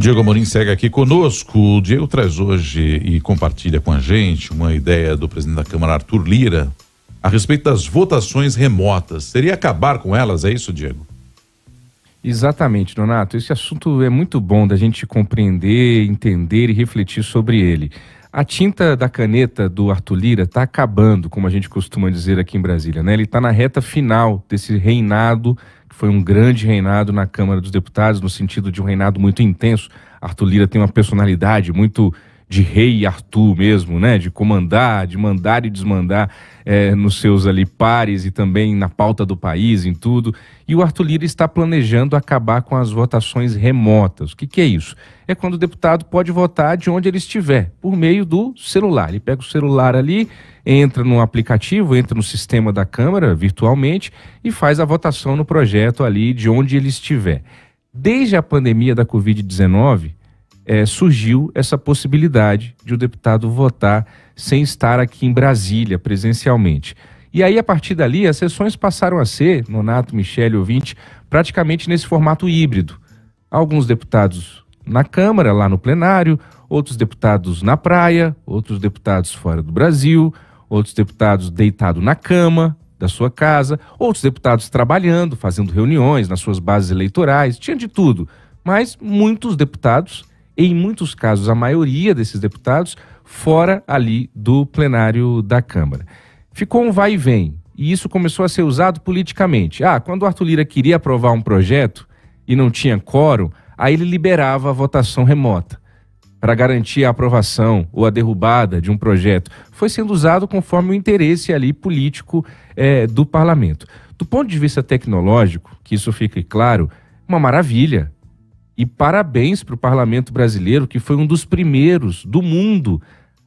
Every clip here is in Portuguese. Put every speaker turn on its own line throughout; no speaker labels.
Diego Amorim segue aqui conosco. O Diego traz hoje e compartilha com a gente uma ideia do presidente da Câmara, Arthur Lira, a respeito das votações remotas. Seria acabar com elas, é isso, Diego? Exatamente, Donato. Esse assunto é muito bom da gente compreender, entender e refletir sobre ele. A tinta da caneta do Arthur Lira está acabando, como a gente costuma dizer aqui em Brasília, né? Ele está na reta final desse reinado foi um grande reinado na Câmara dos Deputados, no sentido de um reinado muito intenso. Arthur Lira tem uma personalidade muito de rei Arthur mesmo, né? De comandar, de mandar e desmandar é, nos seus ali pares e também na pauta do país, em tudo. E o Arthur Lira está planejando acabar com as votações remotas. O que, que é isso? É quando o deputado pode votar de onde ele estiver, por meio do celular. Ele pega o celular ali, entra no aplicativo, entra no sistema da Câmara virtualmente e faz a votação no projeto ali de onde ele estiver. Desde a pandemia da Covid-19, é, surgiu essa possibilidade de o deputado votar sem estar aqui em Brasília presencialmente. E aí, a partir dali, as sessões passaram a ser, Nonato, Michele, ouvinte, praticamente nesse formato híbrido. Alguns deputados na Câmara, lá no plenário, outros deputados na praia, outros deputados fora do Brasil, outros deputados deitados na cama da sua casa, outros deputados trabalhando, fazendo reuniões nas suas bases eleitorais, tinha de tudo. Mas muitos deputados em muitos casos, a maioria desses deputados, fora ali do plenário da Câmara. Ficou um vai e vem, e isso começou a ser usado politicamente. Ah, quando o Arthur Lira queria aprovar um projeto e não tinha quórum, aí ele liberava a votação remota para garantir a aprovação ou a derrubada de um projeto. Foi sendo usado conforme o interesse ali político é, do parlamento. Do ponto de vista tecnológico, que isso fique claro, uma maravilha. E parabéns para o parlamento brasileiro, que foi um dos primeiros do mundo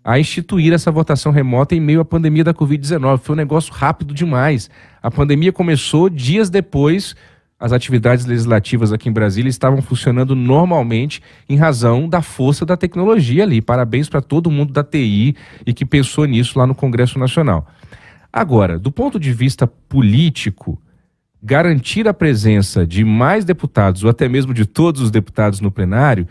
a instituir essa votação remota em meio à pandemia da Covid-19. Foi um negócio rápido demais. A pandemia começou dias depois, as atividades legislativas aqui em Brasília estavam funcionando normalmente em razão da força da tecnologia ali. Parabéns para todo mundo da TI e que pensou nisso lá no Congresso Nacional. Agora, do ponto de vista político, garantir a presença de mais deputados, ou até mesmo de todos os deputados no plenário,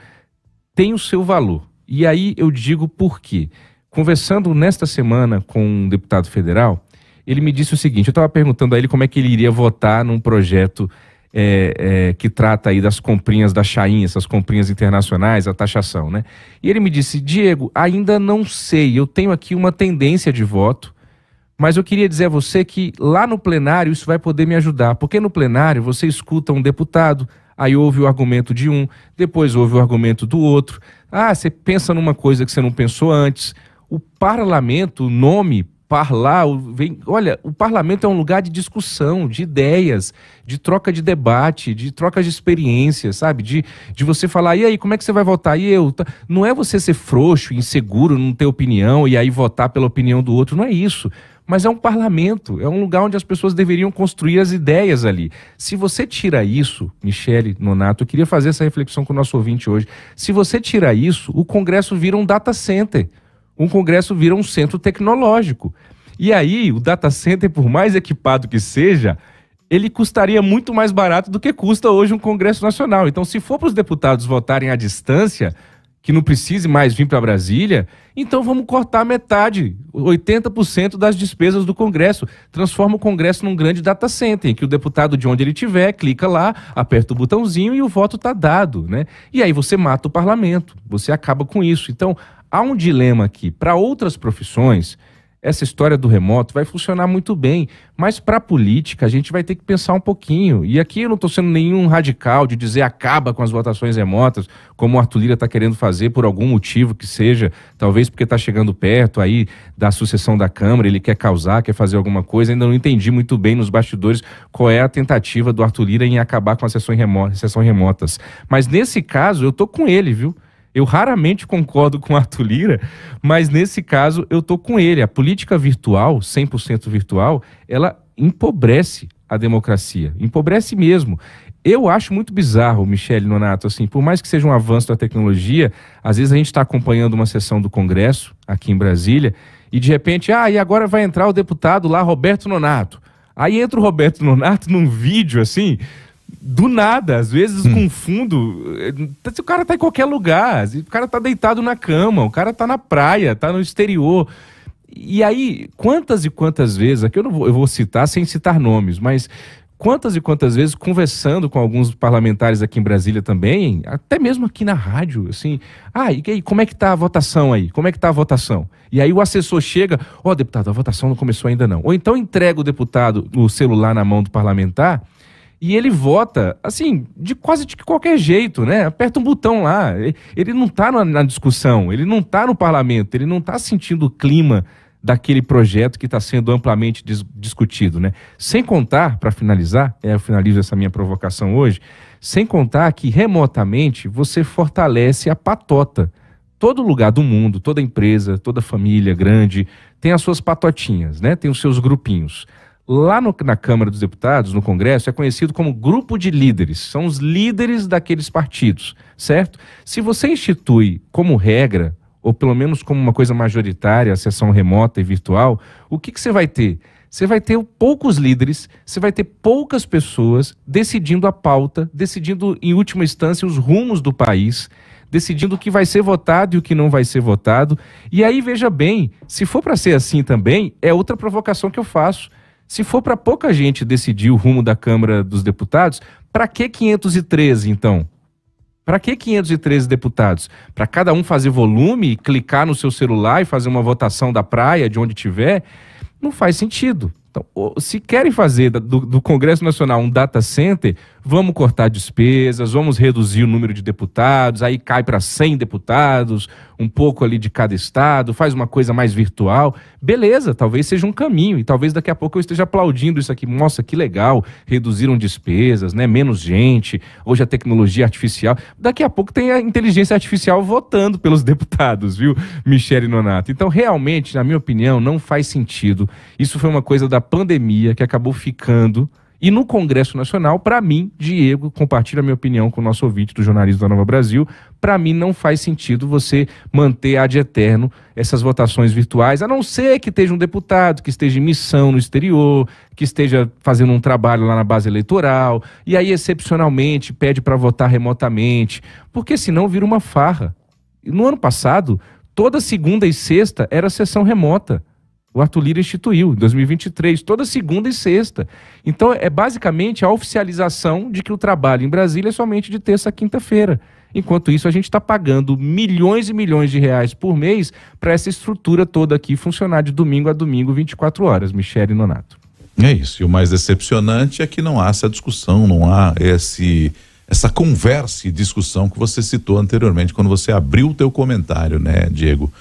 tem o seu valor. E aí eu digo por quê. Conversando nesta semana com um deputado federal, ele me disse o seguinte: eu estava perguntando a ele como é que ele iria votar num projeto é, é, que trata aí das comprinhas da Chain, essas comprinhas internacionais, a taxação, né? E ele me disse, Diego, ainda não sei, eu tenho aqui uma tendência de voto, mas eu queria dizer a você que lá no plenário isso vai poder me ajudar, porque no plenário você escuta um deputado, aí ouve o argumento de um, depois ouve o argumento do outro. Ah, você pensa numa coisa que você não pensou antes. O parlamento, o nome Parlar, vem, olha, o parlamento é um lugar de discussão, de ideias, de troca de debate, de troca de experiências, sabe? De, de você falar, e aí, como é que você vai votar? E eu? Tá. Não é você ser frouxo, inseguro, não ter opinião e aí votar pela opinião do outro, não é isso mas é um parlamento, é um lugar onde as pessoas deveriam construir as ideias ali. Se você tira isso, Michele Nonato, eu queria fazer essa reflexão com o nosso ouvinte hoje. Se você tira isso, o Congresso vira um data center um congresso vira um centro tecnológico. E aí, o data center, por mais equipado que seja, ele custaria muito mais barato do que custa hoje um congresso nacional. Então, se for para os deputados votarem à distância, que não precise mais vir para Brasília, então vamos cortar metade, 80% das despesas do Congresso. Transforma o Congresso num grande data center, em que o deputado de onde ele estiver clica lá, aperta o botãozinho e o voto está dado. Né? E aí você mata o parlamento, você acaba com isso. Então, Há um dilema aqui. Para outras profissões, essa história do remoto vai funcionar muito bem, mas para a política a gente vai ter que pensar um pouquinho. E aqui eu não estou sendo nenhum radical de dizer acaba com as votações remotas, como o Arthur Lira está querendo fazer por algum motivo que seja, talvez porque está chegando perto aí da sucessão da Câmara, ele quer causar, quer fazer alguma coisa. Ainda não entendi muito bem nos bastidores qual é a tentativa do Arthur Lira em acabar com as sessões remotas. Mas nesse caso eu estou com ele, viu? Eu raramente concordo com Arthur Lira, mas nesse caso eu tô com ele. A política virtual, 100% virtual, ela empobrece a democracia, empobrece mesmo. Eu acho muito bizarro, Michele Nonato, assim, por mais que seja um avanço da tecnologia, às vezes a gente está acompanhando uma sessão do Congresso aqui em Brasília e de repente, ah, e agora vai entrar o deputado lá, Roberto Nonato. Aí entra o Roberto Nonato num vídeo assim, do nada, às vezes hum. com fundo. Eh, o cara tá em qualquer lugar, o cara tá deitado na cama, o cara tá na praia, tá no exterior. E aí, quantas e quantas vezes, aqui eu não vou, eu vou citar sem citar nomes, mas quantas e quantas vezes conversando com alguns parlamentares aqui em Brasília também, até mesmo aqui na rádio, assim, ah, e aí, como é que tá a votação aí? Como é que tá a votação? E aí o assessor chega, ó, oh, deputado, a votação não começou ainda não. Ou então entrega o deputado o celular na mão do parlamentar e ele vota, assim, de quase de qualquer jeito, né? Aperta um botão lá. Ele não está na, na, discussão, ele não está no parlamento, ele não está sentindo o clima daquele projeto que está sendo amplamente dis discutido, né? Sem contar, para finalizar, é, eu finalizo essa minha provocação hoje, sem contar que remotamente você fortalece a patota. Todo lugar do mundo, toda empresa, toda família grande tem as suas patotinhas, né? Tem os seus grupinhos. Lá no, na Câmara dos Deputados, no Congresso, é conhecido como grupo de líderes. São os líderes daqueles partidos, certo? Se você institui como regra, ou pelo menos como uma coisa majoritária, a sessão remota e virtual, o que, que você vai ter? Você vai ter poucos líderes, você vai ter poucas pessoas decidindo a pauta, decidindo, em última instância, os rumos do país decidindo o que vai ser votado e o que não vai ser votado. E aí, veja bem, se for para ser assim também, é outra provocação que eu faço. Se for para pouca gente decidir o rumo da Câmara dos Deputados, para que 513 então? Para que 513 deputados? Para cada um fazer volume, clicar no seu celular e fazer uma votação da praia, de onde tiver? Não faz sentido. Então, se querem fazer do, do, Congresso Nacional um data center, vamos cortar despesas, vamos reduzir o número de deputados, aí cai para 100 deputados, um pouco ali de cada estado, faz uma coisa mais virtual. Beleza, talvez seja um caminho, e talvez daqui a pouco eu esteja aplaudindo isso aqui. Nossa, que legal, reduziram despesas, né? menos gente, hoje a tecnologia artificial. Daqui a pouco tem a inteligência artificial votando pelos deputados, viu, Michele Nonato? Então, realmente, na minha opinião, não faz sentido. Isso foi uma coisa da pandemia que acabou ficando. E no Congresso Nacional, para mim, Diego, compartilha a minha opinião com o nosso ouvinte do jornalismo da Nova Brasil, para mim não faz sentido você manter ad eterno essas votações virtuais, a não ser que esteja um deputado, que esteja em missão no exterior, que esteja fazendo um trabalho lá na base eleitoral, e aí excepcionalmente pede para votar remotamente, porque senão vira uma farra. No ano passado, toda segunda e sexta era sessão remota. O Arthur Lira instituiu em 2023, toda segunda e sexta. Então, é basicamente a oficialização de que o trabalho em Brasília é somente de terça a quinta-feira. Enquanto isso, a gente está pagando milhões e milhões de reais por mês para essa estrutura toda aqui funcionar de domingo a domingo, 24 horas. Michele Nonato. É isso. E o mais decepcionante é que não há essa discussão, não há esse essa conversa e discussão que você citou anteriormente quando você abriu o teu comentário, né, Diego?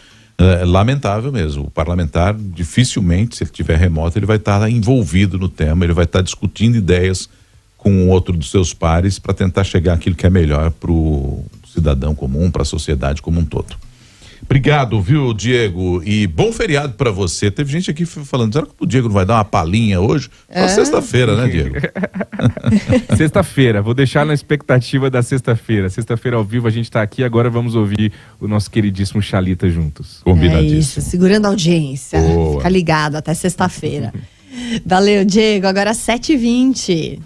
é, lamentável mesmo. O parlamentar, dificilmente, se ele tiver remoto, ele vai estar envolvido no tema, ele vai estar discutindo ideias com outro dos seus pares para tentar chegar àquilo que é melhor para o cidadão comum, para a sociedade como um todo. Obrigado, viu, Diego? E bom feriado para você. Teve gente aqui falando, será que o Diego não vai dar uma palhinha hoje? É. sexta-feira, né, Diego? sexta-feira, vou deixar na expectativa da sexta-feira. Sexta-feira ao vivo a gente está aqui, agora vamos ouvir o nosso queridíssimo Chalita juntos. Combinadíssimo. É isso, segurando a audiência. Boa. Fica ligado até sexta-feira. Valeu, Diego. Agora 7h20.